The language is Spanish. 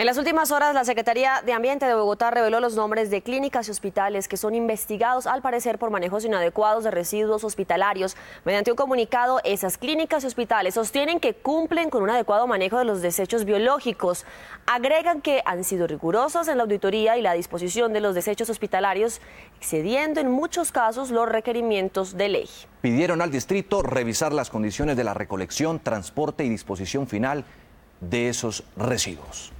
En las últimas horas, la Secretaría de Ambiente de Bogotá reveló los nombres de clínicas y hospitales que son investigados al parecer por manejos inadecuados de residuos hospitalarios. Mediante un comunicado, esas clínicas y hospitales sostienen que cumplen con un adecuado manejo de los desechos biológicos. Agregan que han sido rigurosas en la auditoría y la disposición de los desechos hospitalarios, excediendo en muchos casos los requerimientos de ley. Pidieron al distrito revisar las condiciones de la recolección, transporte y disposición final de esos residuos.